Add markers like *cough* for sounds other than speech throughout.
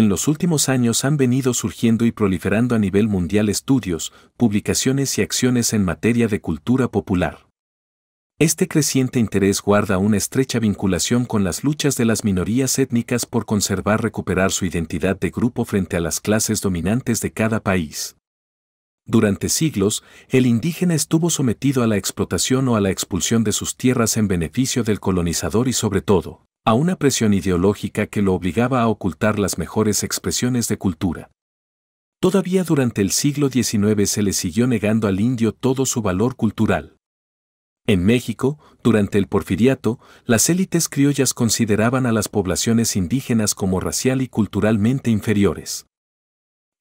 En los últimos años han venido surgiendo y proliferando a nivel mundial estudios, publicaciones y acciones en materia de cultura popular. Este creciente interés guarda una estrecha vinculación con las luchas de las minorías étnicas por conservar recuperar su identidad de grupo frente a las clases dominantes de cada país. Durante siglos, el indígena estuvo sometido a la explotación o a la expulsión de sus tierras en beneficio del colonizador y sobre todo, a una presión ideológica que lo obligaba a ocultar las mejores expresiones de cultura. Todavía durante el siglo XIX se le siguió negando al indio todo su valor cultural. En México, durante el porfiriato, las élites criollas consideraban a las poblaciones indígenas como racial y culturalmente inferiores.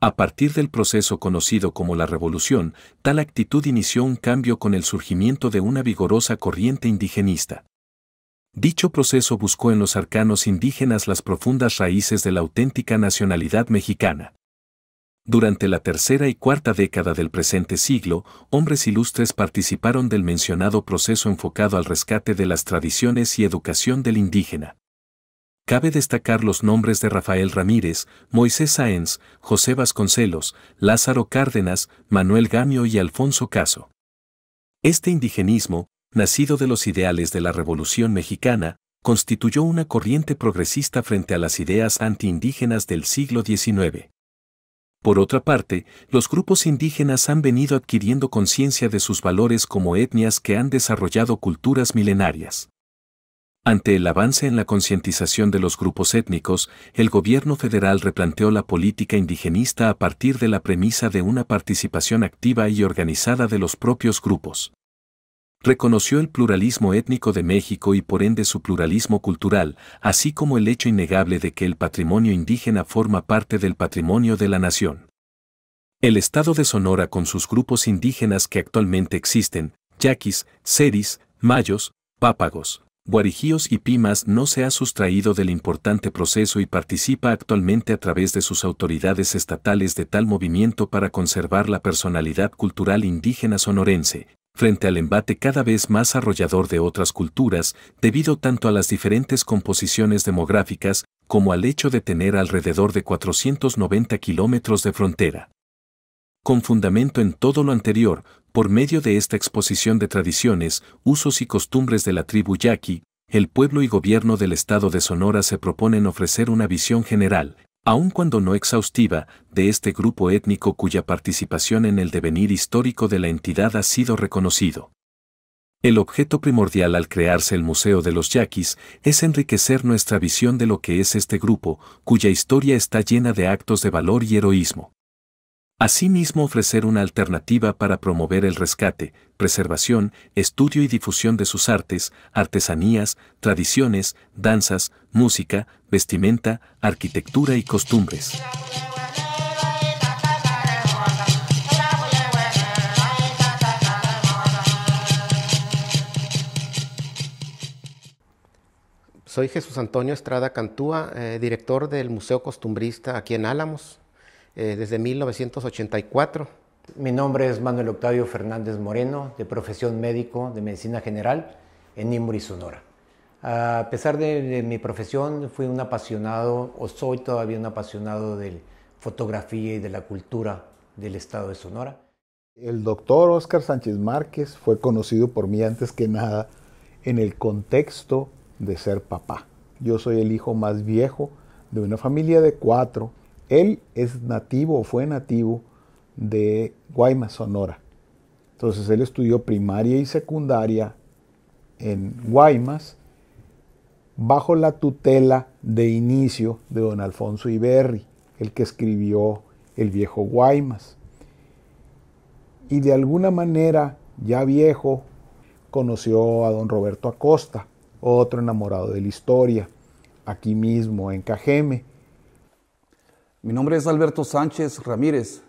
A partir del proceso conocido como la Revolución, tal actitud inició un cambio con el surgimiento de una vigorosa corriente indigenista. Dicho proceso buscó en los arcanos indígenas las profundas raíces de la auténtica nacionalidad mexicana. Durante la tercera y cuarta década del presente siglo, hombres ilustres participaron del mencionado proceso enfocado al rescate de las tradiciones y educación del indígena. Cabe destacar los nombres de Rafael Ramírez, Moisés Sáenz, José Vasconcelos, Lázaro Cárdenas, Manuel Gamio y Alfonso Caso. Este indigenismo, nacido de los ideales de la Revolución Mexicana, constituyó una corriente progresista frente a las ideas antiindígenas del siglo XIX. Por otra parte, los grupos indígenas han venido adquiriendo conciencia de sus valores como etnias que han desarrollado culturas milenarias. Ante el avance en la concientización de los grupos étnicos, el gobierno federal replanteó la política indigenista a partir de la premisa de una participación activa y organizada de los propios grupos reconoció el pluralismo étnico de México y por ende su pluralismo cultural, así como el hecho innegable de que el patrimonio indígena forma parte del patrimonio de la nación. El estado de Sonora con sus grupos indígenas que actualmente existen, yaquis, seris, mayos, pápagos, guarijíos y pimas no se ha sustraído del importante proceso y participa actualmente a través de sus autoridades estatales de tal movimiento para conservar la personalidad cultural indígena sonorense, frente al embate cada vez más arrollador de otras culturas, debido tanto a las diferentes composiciones demográficas como al hecho de tener alrededor de 490 kilómetros de frontera. Con fundamento en todo lo anterior, por medio de esta exposición de tradiciones, usos y costumbres de la tribu yaqui, el pueblo y gobierno del estado de Sonora se proponen ofrecer una visión general, aun cuando no exhaustiva, de este grupo étnico cuya participación en el devenir histórico de la entidad ha sido reconocido. El objeto primordial al crearse el Museo de los Yaquis es enriquecer nuestra visión de lo que es este grupo, cuya historia está llena de actos de valor y heroísmo. Asimismo, ofrecer una alternativa para promover el rescate, preservación, estudio y difusión de sus artes, artesanías, tradiciones, danzas, música, vestimenta, arquitectura y costumbres. Soy Jesús Antonio Estrada Cantúa, eh, director del Museo Costumbrista aquí en Álamos. Eh, desde 1984. Mi nombre es Manuel Octavio Fernández Moreno, de profesión médico de medicina general en y Sonora. A pesar de, mi profesión, fui un apasionado, o soy todavía un apasionado de fotografía y de la cultura del estado de Sonora. El doctor Oscar Sánchez Márquez fue conocido por mí antes que nada en el contexto de ser papá. Yo soy el hijo más viejo de una familia de cuatro él es nativo o fue nativo de Guaymas, Sonora. Entonces él estudió primaria y secundaria en Guaymas bajo la tutela de inicio de don Alfonso Iberri, el que escribió El viejo Guaymas. Y de alguna manera, ya viejo, conoció a don Roberto Acosta, otro enamorado de la historia, aquí mismo en Cajeme. Mi nombre es Alberto Sánchez Ramírez.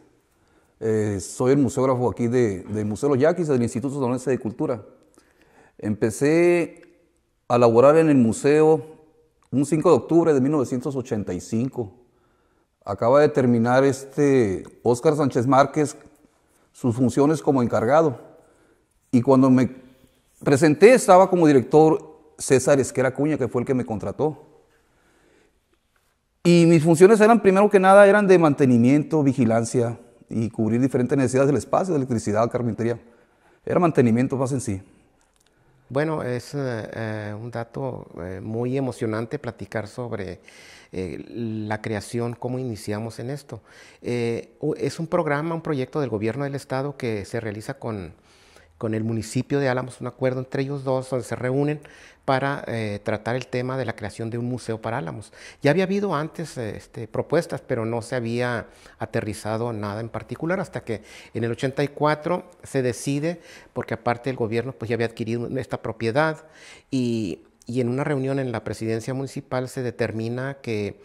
Eh, soy el museógrafo aquí del Museo Yaquis, del Instituto Nacional de Cultura. Empecé a laborar en el museo un 5 de octubre de 1985. Acaba de terminar este Óscar Sánchez Márquez sus funciones como encargado. Y cuando me presenté estaba como director César Esquera Cuña, que fue el que me contrató. Y mis funciones eran, primero que nada, eran de mantenimiento, vigilancia y cubrir diferentes necesidades del espacio, de electricidad, carpintería. Era mantenimiento más en sí. Bueno, es eh, eh, un dato eh, muy emocionante platicar sobre la creación, cómo iniciamos en esto. es un programa, un proyecto del gobierno del estado que se realiza con con el municipio de Álamos un acuerdo entre ellos dos donde se reúnen para eh, tratar el tema de la creación de un museo para Álamos. Ya había habido antes eh, este, propuestas, pero no se había aterrizado nada en particular hasta que en el 84 se decide, porque aparte el gobierno pues, ya había adquirido esta propiedad y, y en una reunión en la presidencia municipal se determina que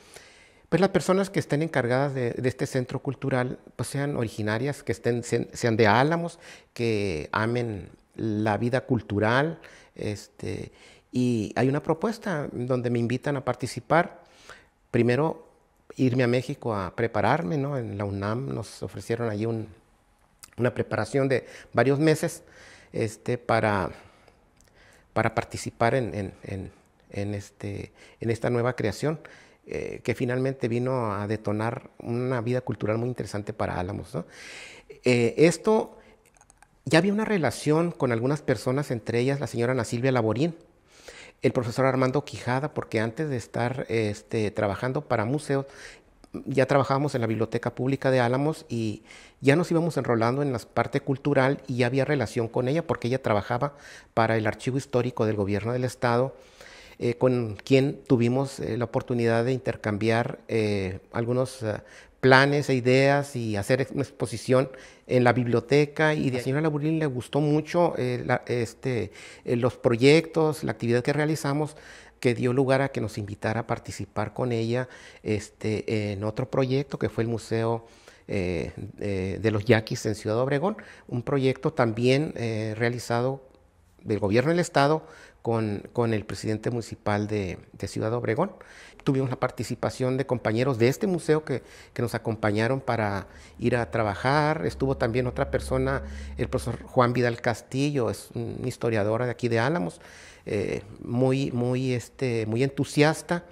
pues, las personas que estén encargadas de, este centro cultural pues sean originarias, que sean, de Álamos, que amen la vida cultural. Este, y hay una propuesta donde me invitan a participar. Primero, irme a México a prepararme, ¿no? En la UNAM nos ofrecieron allí una preparación de varios meses este, para, participar este, en esta nueva creación. Eh, que finalmente vino a detonar una vida cultural muy interesante para Álamos. ¿no? Eh, esto, ya había una relación con algunas personas, entre ellas la señora Ana Silvia Laborín, el profesor Armando Quijada, porque antes de estar este, trabajando para museos, ya trabajábamos en la Biblioteca Pública de Álamos y ya nos íbamos enrolando en la parte cultural y ya había relación con ella porque ella trabajaba para el Archivo Histórico del Gobierno del Estado eh, con quien tuvimos eh, la oportunidad de intercambiar eh, algunos planes e ideas y hacer una exposición en la biblioteca. Y de la señora Laburín le gustó mucho este, los proyectos, la actividad que realizamos que dio lugar a que nos invitara a participar con ella este, en otro proyecto que fue el Museo de los Yaquis en Ciudad Obregón, un proyecto también realizado del gobierno del Estado con, el presidente municipal de, Ciudad Obregón. Tuvimos la participación de compañeros de este museo que, nos acompañaron para ir a trabajar. Estuvo también otra persona, el profesor Juan Vidal Castillo, es un historiador de aquí de Álamos, eh, muy, muy, este, muy entusiasta.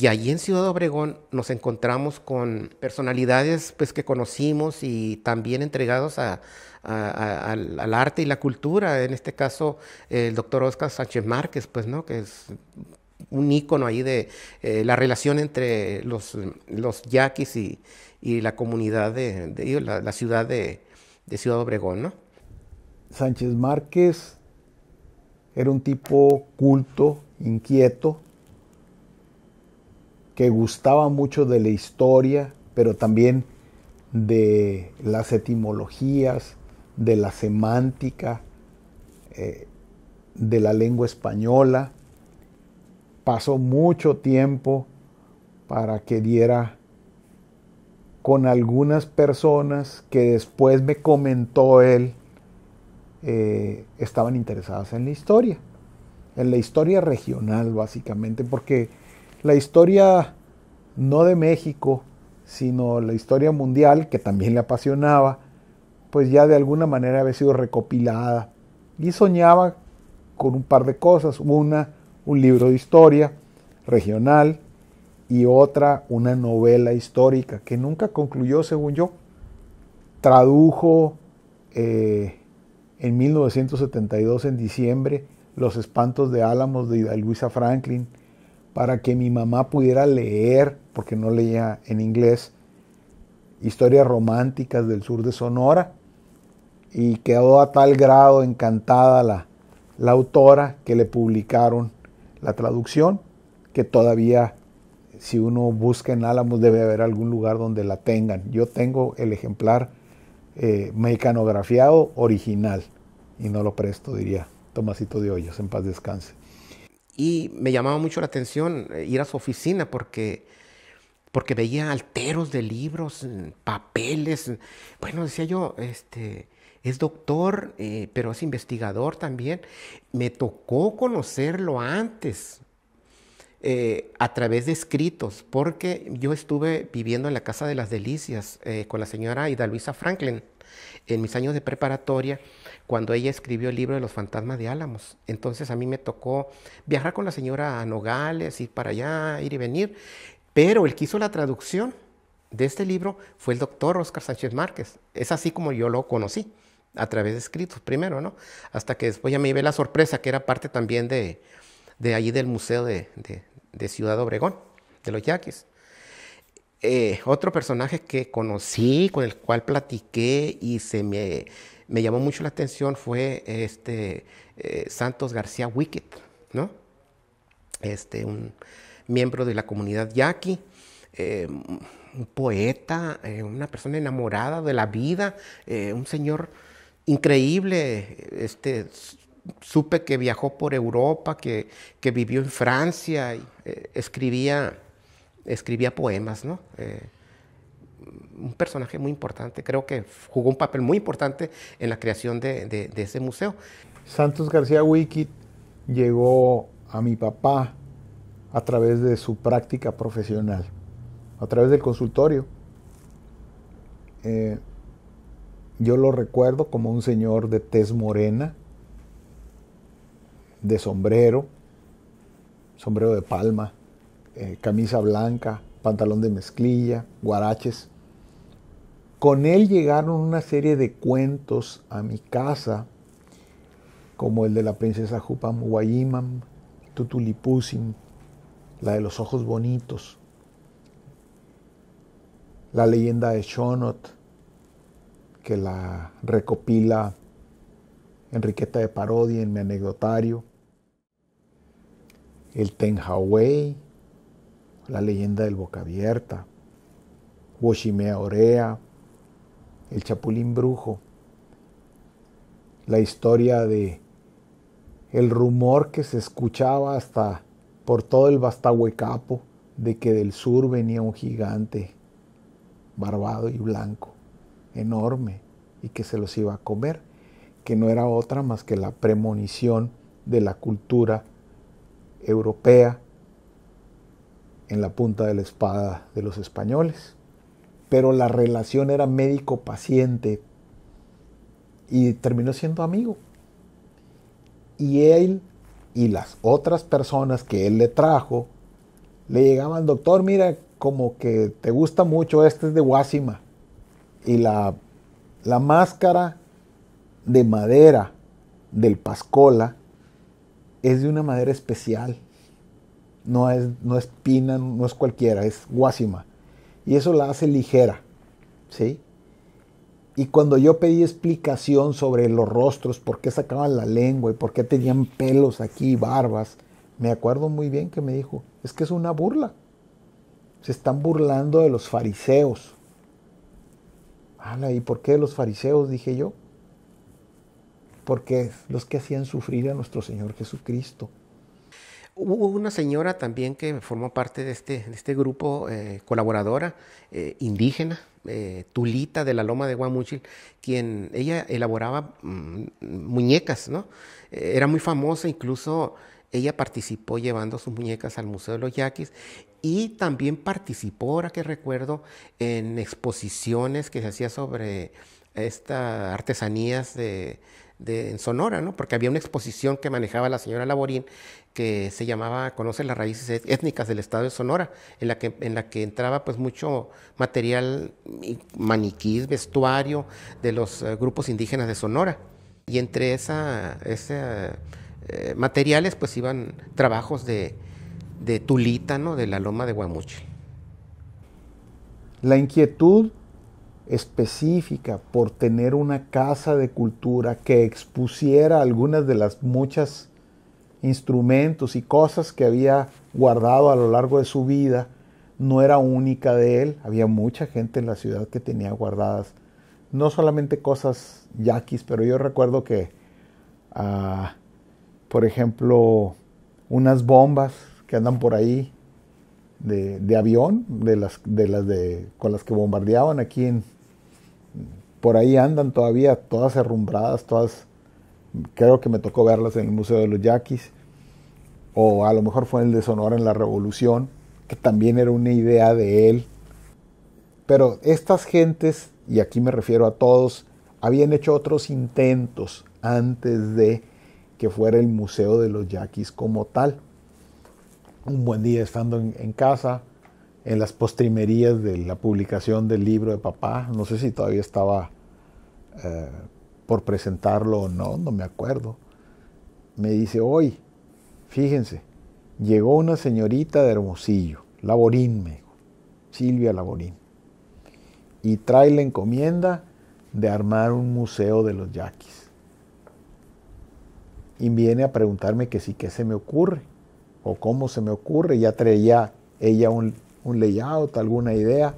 Y allí en Ciudad Obregón nos encontramos con personalidades pues, que conocimos y también entregados a, al, arte y la cultura. En este caso, el doctor Oscar Sánchez Márquez, pues, ¿no? que es un ícono ahí de eh, la relación entre los, los yaquis y, y la comunidad de, de la, ciudad de, Ciudad Obregón. ¿no? Sánchez Márquez era un tipo culto, inquieto, que gustaba mucho de la historia, pero también de las etimologías, de la semántica, eh, de la lengua española. Pasó mucho tiempo para que diera con algunas personas que después me comentó él eh, estaban interesadas en la historia, en la historia regional básicamente, porque la historia no de México, sino la historia mundial, que también le apasionaba, pues ya de alguna manera había sido recopilada. Y soñaba con un par de cosas. Una, un libro de historia regional y otra, una novela histórica, que nunca concluyó, según yo. Tradujo eh, en 1972, en diciembre, Los espantos de Álamos de Luisa Franklin para que mi mamá pudiera leer, porque no leía en inglés, historias románticas del sur de Sonora. Y quedó a tal grado encantada la, autora que le publicaron la traducción, que todavía si uno busca en Álamos debe haber algún lugar donde la tengan. Yo tengo el ejemplar eh, mecanografiado original y no lo presto, diría Tomasito de Hoyos, en paz descanse. Y me llamaba mucho la atención eh, ir a su oficina porque, porque veía alteros de libros, mm, papeles. Mm, bueno, decía yo, este, es doctor, eh, pero es investigador también. Me tocó conocerlo antes. Eh, a través de escritos, porque yo estuve viviendo en la Casa de las Delicias con la señora Ida Luisa Franklin en mis años de preparatoria cuando ella escribió el libro de los fantasmas de Álamos. Entonces a mí me tocó viajar con la señora a Nogales, ir para allá, ir y venir, pero el que hizo la traducción de este libro fue el doctor Oscar Sánchez Márquez. Es así como yo lo conocí, a través de escritos primero, ¿no? Hasta que después ya me llevé la sorpresa que era parte también de, de allí del Museo de, de, Ciudad Obregón, de los Yaquis. Eh, otro personaje que conocí, con el cual platiqué y se me me llamó mucho la atención fue este, eh, Santos García Wicket, ¿no? Este, un miembro de la comunidad yaqui, eh, un poeta, eh, una persona enamorada de la vida, un señor increíble, este, supe que viajó por Europa, que, que vivió en Francia, y, escribía, escribía poemas, ¿no? un personaje muy importante, creo que jugó un papel muy importante en la creación de, ese museo. Santos García Wiki llegó a mi papá a través de su práctica profesional, a través del consultorio. Eh, yo lo recuerdo como un señor de tez morena, de sombrero, sombrero de palma, eh, camisa blanca, pantalón de mezclilla, guaraches. Con él llegaron una serie de cuentos a mi casa, como el de la princesa Jupam Guayimam, Tutulipusim, la de los ojos bonitos, la leyenda de Shonot, que la recopila Enriqueta de Parodi en mi anecdotario, el Tenhawei, la leyenda del boca abierta, Woshimea Orea, el Chapulín Brujo, la historia de el rumor que se escuchaba hasta por todo el Bastahuecapo de que del sur venía un gigante barbado y blanco, enorme, y que se los iba a comer, que no era otra más que la premonición de la cultura europea en la punta de la espada de los españoles pero la relación era médico-paciente y terminó siendo amigo. Y él y las otras personas que él le trajo le llegaban, doctor, mira, como que te gusta mucho, este es de Guasima. Y la, la máscara de madera del Pascola es de una madera especial. No es, no es pina, no es cualquiera, es Guasima y eso la hace ligera, ¿sí? Y cuando yo pedí explicación sobre los rostros, por qué sacaban la lengua y por qué tenían pelos aquí, barbas, me acuerdo muy bien que me dijo, es que es una burla. Se están burlando de los fariseos. ¿y por qué los fariseos? Dije yo. Porque los que hacían sufrir a nuestro Señor Jesucristo. Hubo una señora también que formó parte de este, este grupo eh, colaboradora eh, indígena, eh, Tulita de la Loma de Guamuchil, quien ella elaboraba mm, muñecas, ¿no? era muy famosa, incluso ella participó llevando sus muñecas al Museo de los Yaquis y también participó, ahora que recuerdo, en exposiciones que se hacía sobre estas artesanías de, en Sonora, ¿no? Porque había una exposición que manejaba la señora Laborín que se llamaba Conoce las raíces étnicas del estado de Sonora, en la que, en la que entraba pues mucho material mm, maniquís, vestuario de los eh, grupos indígenas de Sonora. Y entre esa, ese eh, materiales pues iban trabajos de, de Tulita, de la loma de Guamuchi. La inquietud específica por tener una casa de cultura que expusiera algunas de las muchas instrumentos y cosas que había guardado a lo largo de su vida no era única de él, había mucha gente en la ciudad que tenía guardadas no solamente cosas yaquis, pero yo recuerdo que, ah, por ejemplo, unas bombas que andan por ahí de, avión, de las, de las de, con las que bombardeaban aquí por ahí andan todavía todas arrumbradas, todas creo que me tocó verlas en el Museo de los Yaquis, o a lo mejor fue en el de Sonora en la Revolución, que también era una idea de él. Pero estas gentes, y aquí me refiero a todos, habían hecho otros intentos antes de que fuera el Museo de los Yaquis como tal. Un buen día estando en, casa, en las postrimerías de la publicación del libro de papá, no sé si todavía estaba... Eh, por presentarlo o no, no me acuerdo. Me dice, hoy, fíjense, llegó una señorita de Hermosillo, Laborín, me Silvia Laborín, y trae la encomienda de armar un museo de los yaquis. Y viene a preguntarme que si qué se me ocurre, o cómo se me ocurre, ya traía ella un, un layout, alguna idea,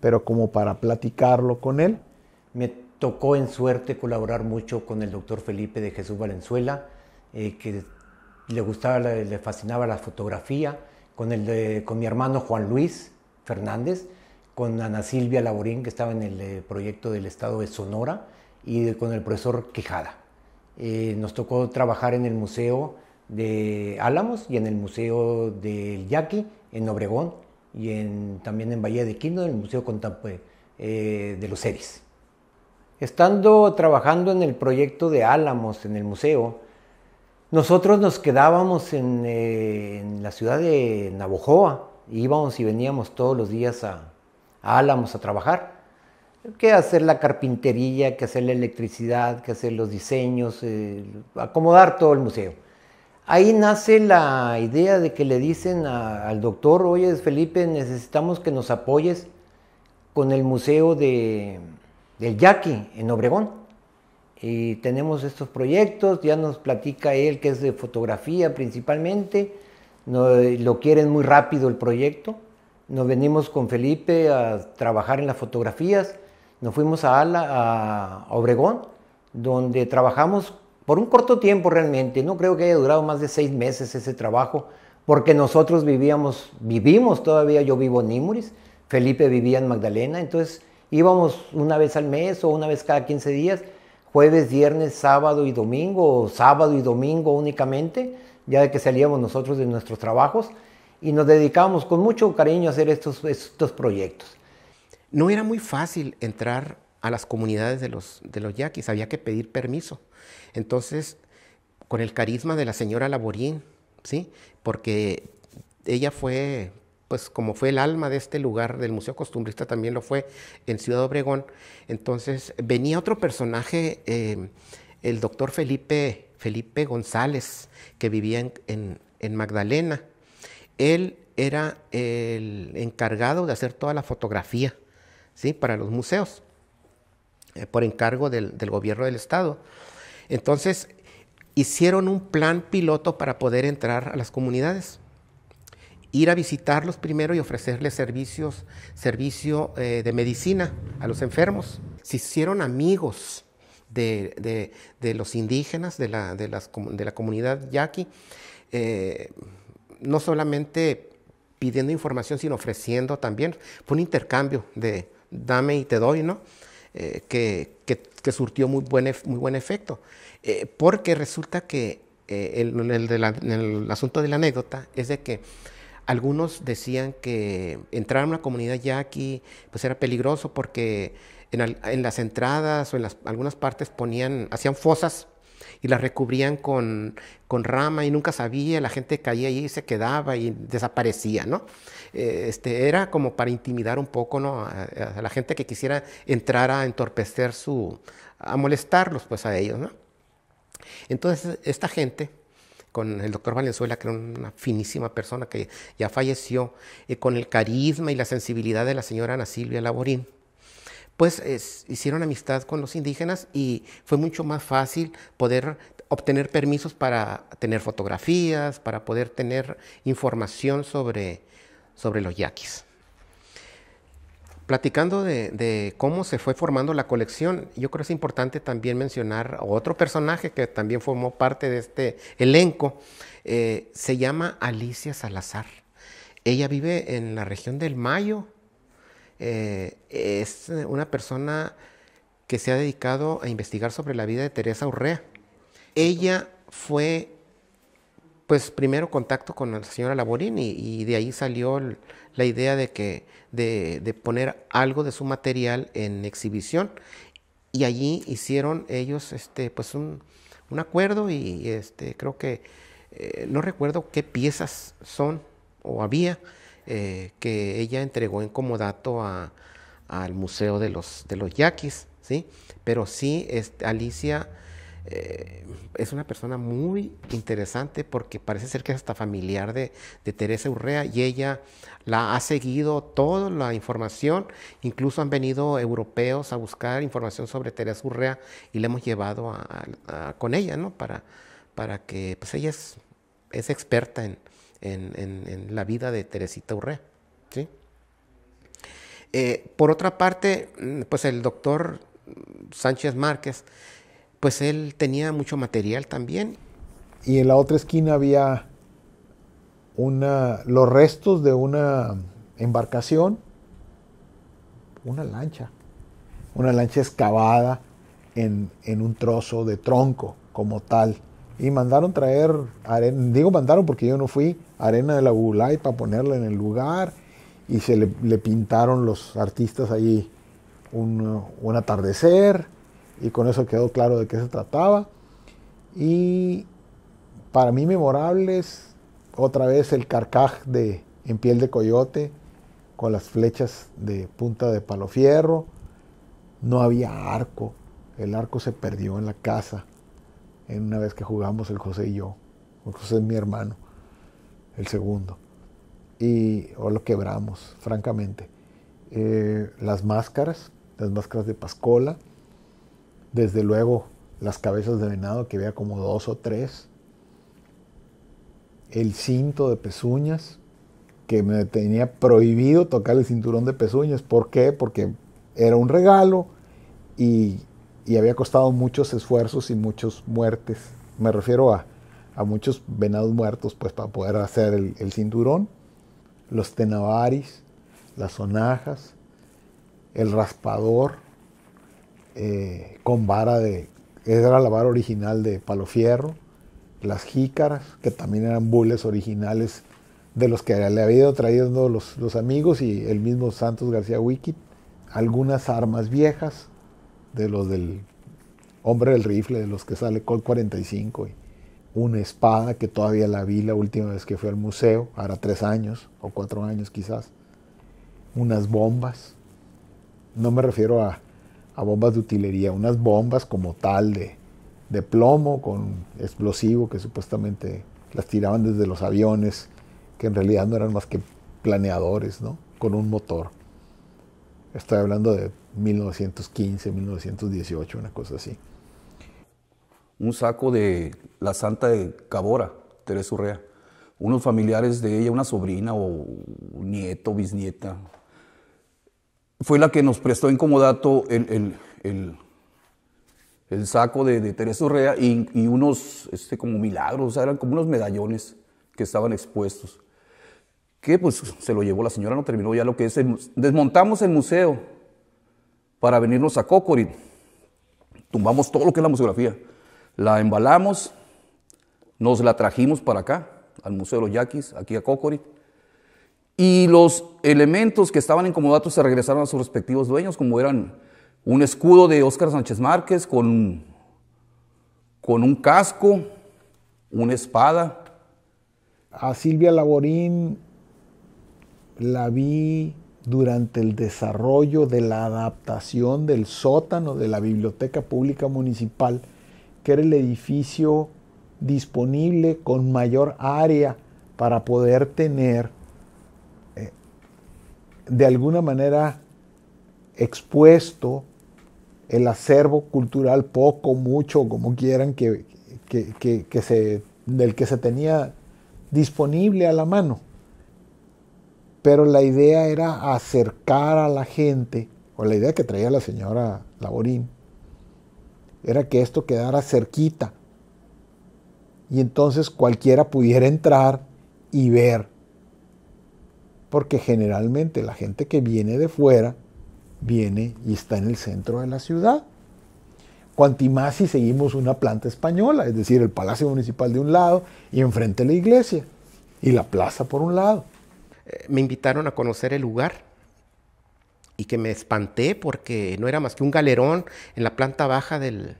pero como para platicarlo con él, me tocó en suerte colaborar mucho con el doctor Felipe de Jesús Valenzuela, eh, que le gustaba, le, fascinaba la fotografía, con, mi hermano Juan Luis Fernández, con Ana Silvia Laborín, que estaba en el eh, proyecto del Estado de Sonora, y con el profesor Quejada. Eh, nos tocó trabajar en el Museo de Álamos y en el Museo del Yaqui, en Obregón, y también en Bahía de Quino, en el Museo de los Seres. Estando trabajando en el proyecto de Álamos, en el museo, nosotros nos quedábamos en, eh, la ciudad de Navojoa, íbamos y veníamos todos los días a, Álamos a trabajar que hacer la carpintería, que hacer la electricidad, que hacer los diseños, eh, acomodar todo el museo. Ahí nace la idea de que le dicen al doctor, oye Felipe, necesitamos que nos apoyes con el museo de, del Yaqui en Obregón. Y tenemos estos proyectos, ya nos platica él que es de fotografía principalmente, lo quieren muy rápido el proyecto. Nos venimos con Felipe a trabajar en las fotografías, nos fuimos a, Ala, a, Obregón, donde trabajamos por un corto tiempo realmente, no creo que haya durado más de seis meses ese trabajo, porque nosotros vivíamos, vivimos todavía, yo vivo en Imuris... Felipe vivía en Magdalena, entonces Íbamos una vez al mes o una vez cada 15 días, jueves, viernes, sábado y domingo, o sábado y domingo únicamente, ya que salíamos nosotros de nuestros trabajos, y nos dedicábamos con mucho cariño a hacer estos, estos proyectos. No era muy fácil entrar a las comunidades de los, de los yaquis, había que pedir permiso. Entonces, con el carisma de la señora Laborín, ¿sí? porque ella fue pues como fue el alma de este lugar, del Museo Costumbrista también lo fue en Ciudad Obregón, entonces venía otro personaje, eh, el doctor Felipe, Felipe González, que vivía en, Magdalena. Él era el encargado de hacer toda la fotografía para los museos, eh, por encargo del, gobierno del Estado. Entonces, hicieron un plan piloto para poder entrar a las comunidades ir a visitarlos primero y ofrecerles servicios, servicio eh, de medicina a los enfermos. Se hicieron amigos de, los indígenas, de la, de la comunidad yaqui, eh, no solamente pidiendo información, sino ofreciendo también. Fue un intercambio de dame y te doy, ¿no? Eh, que, surtió muy buen, muy buen efecto. porque resulta que el, el asunto de la anécdota es de que algunos decían que entrar a una comunidad yaqui pues era peligroso porque en, las entradas o en algunas partes ponían, hacían fosas y las recubrían con, con, rama y nunca sabía, la gente caía ahí y se quedaba y desaparecía, ¿no? Eh, este, era como para intimidar un poco ¿no? a, a, la gente que quisiera entrar a entorpecer su, a molestarlos pues a ellos, ¿no? Entonces esta gente con el doctor Valenzuela, que era una finísima persona que ya falleció, eh, con el carisma y la sensibilidad de la señora Ana Silvia Laborín, pues hicieron amistad con los indígenas y fue mucho más fácil poder obtener permisos para tener fotografías, para poder tener información sobre, sobre los yaquis. Platicando de, cómo se fue formando la colección, yo creo que es importante también mencionar otro personaje que también formó parte de este elenco. Eh, se llama Alicia Salazar. Ella vive en la región del Mayo. Eh, es una persona que se ha dedicado a investigar sobre la vida de Teresa Urrea. Ella fue pues primero contacto con la señora Laborín y, de ahí salió la idea de, que, de, poner algo de su material en exhibición y allí hicieron ellos este, pues un, acuerdo y este, creo que eh, no recuerdo qué piezas son o había eh, que ella entregó en comodato al Museo de los, de los Yaquis, ¿sí? pero sí este, Alicia eh, es una persona muy interesante porque parece ser que es hasta familiar de, Teresa Urrea y ella la ha seguido toda la información, incluso han venido europeos a buscar información sobre Teresa Urrea y la hemos llevado con ella, ¿no? Para, para que, pues ella es, experta en, la vida de Teresita Urrea, ¿sí? Eh, por otra parte, pues el doctor Sánchez Márquez, pues él tenía mucho material también. Y en la otra esquina había los restos de una embarcación, una lancha, una lancha excavada en, un trozo de tronco como tal. Y mandaron traer arena, digo mandaron porque yo no fui, arena de la Ulay para ponerla en el lugar y se le, pintaron los artistas allí un, un atardecer y con eso quedó claro de qué se trataba. Y para mí memorables, otra vez el carcaj de, en piel de coyote con las flechas de punta de palo fierro. No había arco, el arco se perdió en la casa en una vez que jugamos el José y yo. El José es mi hermano, el segundo. Y lo quebramos, francamente. Eh, las máscaras, las máscaras de Pascola desde luego, las cabezas de venado, que había como dos o tres. El cinto de pezuñas, que me tenía prohibido tocar el cinturón de pezuñas. ¿Por qué? Porque era un regalo y, había costado muchos esfuerzos y muchas muertes. Me refiero a, muchos venados muertos, pues para poder hacer el, cinturón. Los tenavaris, las sonajas, el raspador eh, con vara de, era la vara original de palo fierro, las jícaras, que también eran bules originales de los que le habían ido trayendo los, amigos y el mismo Santos García Wiki, algunas armas viejas de los del hombre del rifle, de los que sale Col 45, y una espada que todavía la vi la última vez que fui al museo, ahora tres años o cuatro años quizás, unas bombas. No me refiero a a bombas de utilería, unas bombas como tal de, de plomo con explosivo que supuestamente las tiraban desde los aviones, que en realidad no eran más que planeadores, ¿no? Con un motor. Estoy hablando de 1915, 1918, una cosa así. Un saco de la Santa de Cabora, Teresa Urrea. Unos familiares de ella, una sobrina o un nieto, bisnieta, fue la que nos prestó incomodato el, saco de, Teresa Urrea y, unos este, como milagros, eran como unos medallones que estaban expuestos. Que pues se lo llevó la señora, no terminó ya lo que es. desmontamos el museo para venirnos a Cocorit. Tumbamos todo lo que es la museografía. La embalamos, nos la trajimos para acá, al Museo de los Yaquis, aquí a Cocorit y los elementos que estaban incomodados se regresaron a sus respectivos dueños, como eran un escudo de Óscar Sánchez Márquez con un casco, una espada. A Silvia Laborín la vi durante el desarrollo de la adaptación del sótano de la Biblioteca Pública Municipal, que era el edificio disponible con mayor área para poder tener de alguna manera expuesto el acervo cultural, poco, mucho, como quieran, que, se, del que se tenía disponible a la mano. Pero la idea era acercar a la gente, o la idea que traía la señora Laborín, era que esto quedara cerquita. Y entonces cualquiera pudiera entrar y ver porque generalmente la gente que viene de fuera viene y está en el centro de la ciudad. Cuanti más si seguimos una planta española, es decir, el Palacio Municipal de un lado y enfrente la iglesia y la plaza por un lado. Eh, me invitaron a conocer el lugar y que me espanté porque no era más que un galerón en la planta baja de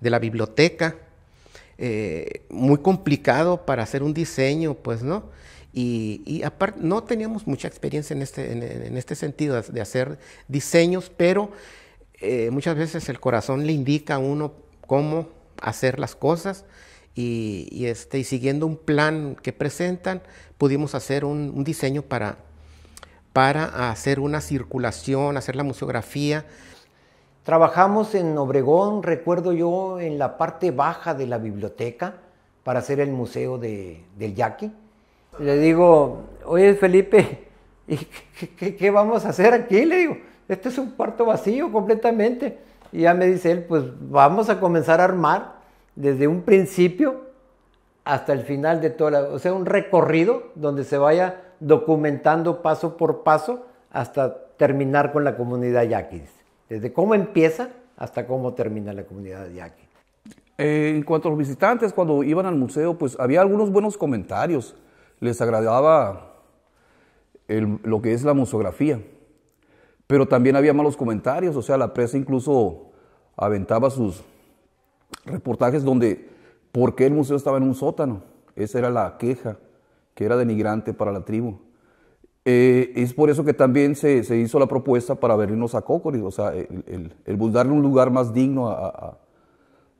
la biblioteca eh, muy complicado para hacer un diseño, pues, ¿no? Y, aparte, no teníamos mucha experiencia en este, este sentido de hacer diseños, pero eh, muchas veces el corazón le indica a uno cómo hacer las cosas y, este, siguiendo un plan que presentan, pudimos hacer un, diseño para hacer una circulación, hacer la museografía Trabajamos en Obregón, recuerdo yo, en la parte baja de la biblioteca para hacer el museo del Yaqui. Le digo, oye Felipe, qué, vamos a hacer aquí? Le digo, este es un cuarto vacío completamente. Y ya me dice él, pues vamos a comenzar a armar desde un principio hasta el final de toda la... O sea, un recorrido donde se vaya documentando paso por paso hasta terminar con la comunidad yaquis desde cómo empieza hasta cómo termina la comunidad de yaqui. Eh, en cuanto a los visitantes, cuando iban al museo, pues había algunos buenos comentarios. Les agradaba lo que es la museografía, pero también había malos comentarios, o sea, la prensa incluso aventaba sus reportajes donde por qué el museo estaba en un sótano. Esa era la queja, que era denigrante para la tribu. Eh, es por eso que también se, se hizo la propuesta para vernos a Cocoris, o sea, el, el, un lugar más digno a,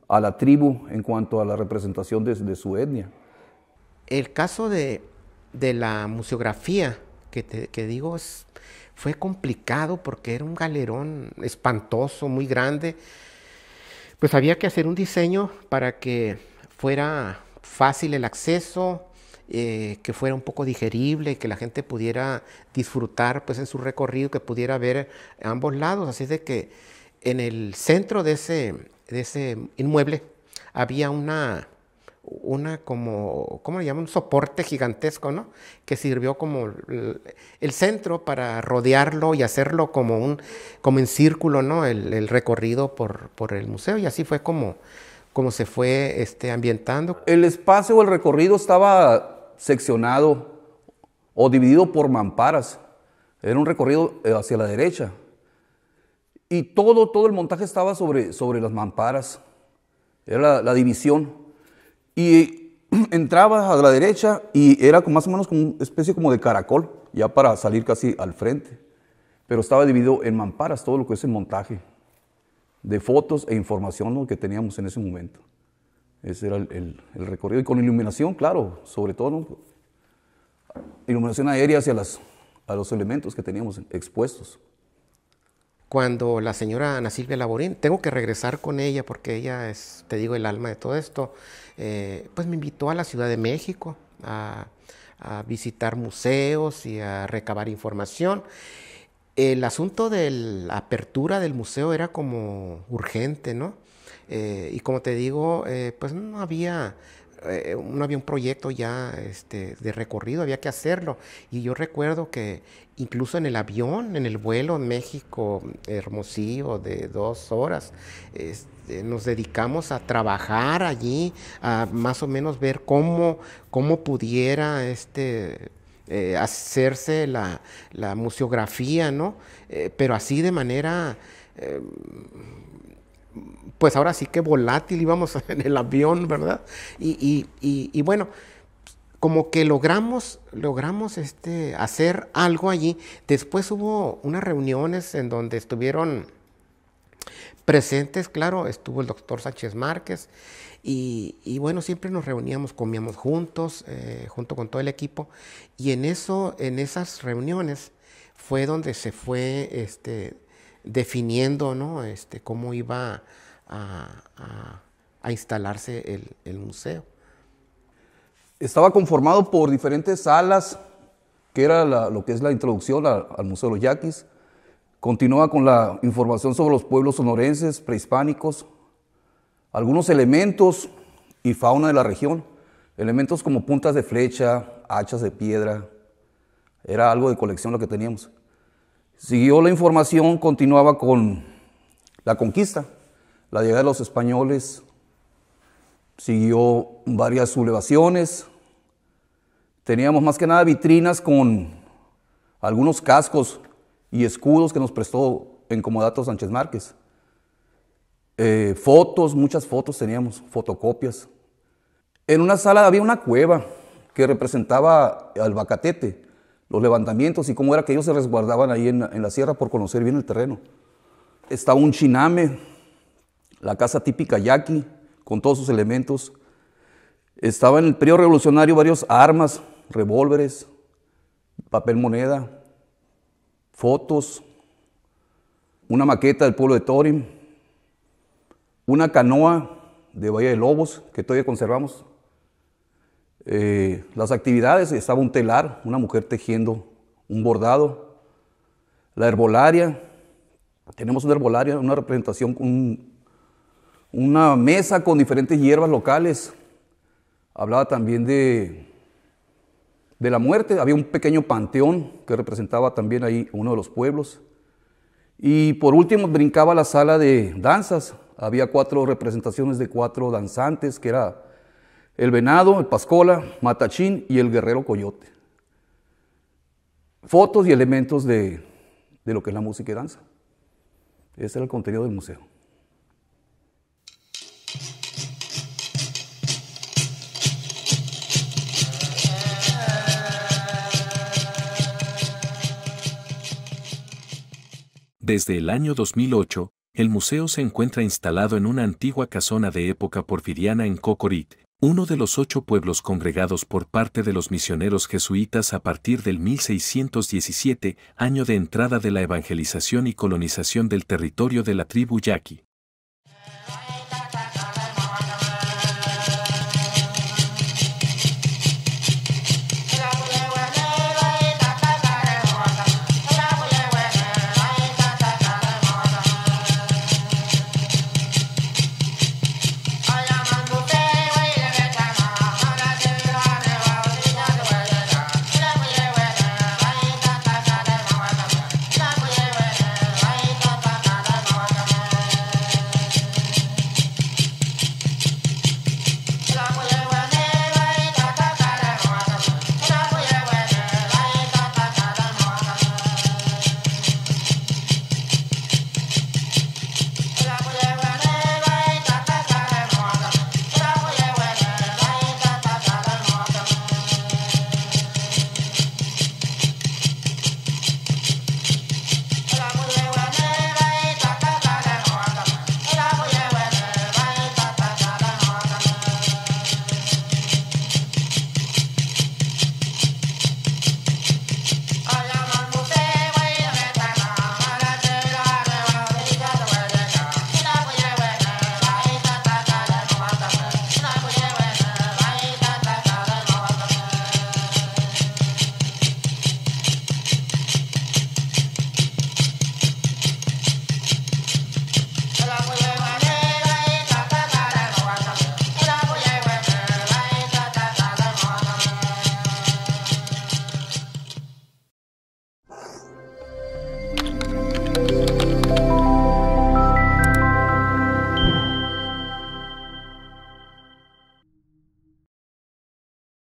a, la tribu en cuanto a la representación de, su etnia. El caso de, de la museografía que, digo fue complicado porque era un galerón espantoso, muy grande. Pues había que hacer un diseño para que fuera fácil el acceso, eh, que fuera un poco digerible, y que la gente pudiera disfrutar pues en su recorrido, que pudiera ver ambos lados. Así de que en el centro de ese, ese inmueble había una, una como, ¿cómo le llaman? Un soporte gigantesco, ¿no? Que sirvió como el centro para rodearlo y hacerlo como un, como en círculo, ¿no? El, el recorrido por, por el museo y así fue como cómo se fue este, ambientando. El espacio o el recorrido estaba seccionado o dividido por mamparas. Era un recorrido eh, hacia la derecha. Y todo, todo el montaje estaba sobre, sobre las mamparas. Era la, división. Y *clears throat* entraba a la derecha y era más o menos como una especie como de caracol, ya para salir casi al frente. Pero estaba dividido en mamparas todo lo que es el montaje de fotos e información que teníamos en ese momento. Ese era el, recorrido. Y con iluminación, claro, sobre todo, iluminación aérea hacia las, los elementos que teníamos expuestos. Cuando la señora Ana Silvia Laborín, tengo que regresar con ella porque ella es, te digo, el alma de todo esto, eh, pues me invitó a la Ciudad de México a visitar museos y a recabar información el asunto de la apertura del museo era como urgente, ¿no? Eh, y como te digo, eh, pues no había, eh, no había un proyecto ya este, de recorrido, había que hacerlo. Y yo recuerdo que incluso en el avión, en el vuelo en México Hermosillo de dos horas, este, nos dedicamos a trabajar allí, a más o menos ver cómo, cómo pudiera este eh, hacerse la, museografía, ¿no? Eh, pero así de manera, em, pues ahora sí que volátil íbamos *laughs* en el avión, ¿verdad? Y, bueno, como que logramos, logramos este, hacer algo allí. Después hubo unas reuniones en donde estuvieron presentes, claro, estuvo el doctor Sánchez Márquez, y, bueno, siempre nos reuníamos, comíamos juntos, eh, junto con todo el equipo. Y en, eso, en esas reuniones fue donde se fue este, definiendo ¿no? este, cómo iba a, instalarse el, museo. Estaba conformado por diferentes salas, que era lo que es la introducción al Museo de los Yaquis. Continúa con la información sobre los pueblos sonorenses prehispánicos, algunos elementos y fauna de la región, elementos como puntas de flecha, hachas de piedra, era algo de colección lo que teníamos. Siguió la información, continuaba con la conquista, la llegada de los españoles, siguió varias sublevaciones, teníamos más que nada vitrinas con algunos cascos y escudos que nos prestó Encomodato Sánchez Márquez. Eh, fotos, muchas fotos teníamos, fotocopias. En una sala había una cueva que representaba al Bacatete, los levantamientos y cómo era que ellos se resguardaban ahí en, la sierra por conocer bien el terreno. Estaba un chiname, la casa típica yaqui, con todos sus elementos. Estaba en el periodo revolucionario varios armas, revólveres, papel moneda, fotos, una maqueta del pueblo de Torim, una canoa de Bahía de Lobos que todavía conservamos. Eh, las actividades, estaba un telar, una mujer tejiendo un bordado. La herbolaria, tenemos una herbolaria, una representación, una mesa con diferentes hierbas locales. Hablaba también de, de la muerte, había un pequeño panteón que representaba también ahí uno de los pueblos. Y por último brincaba la sala de danzas, había cuatro representaciones de cuatro danzantes, que era el venado, el pascola, matachín y el guerrero coyote. Fotos y elementos de, de lo que es la música y danza. Ese era el contenido del museo. Desde el año 2008, el museo se encuentra instalado en una antigua casona de época porfiriana en Cocorit, uno de los ocho pueblos congregados por parte de los misioneros jesuitas a partir del 1617, año de entrada de la evangelización y colonización del territorio de la tribu yaqui.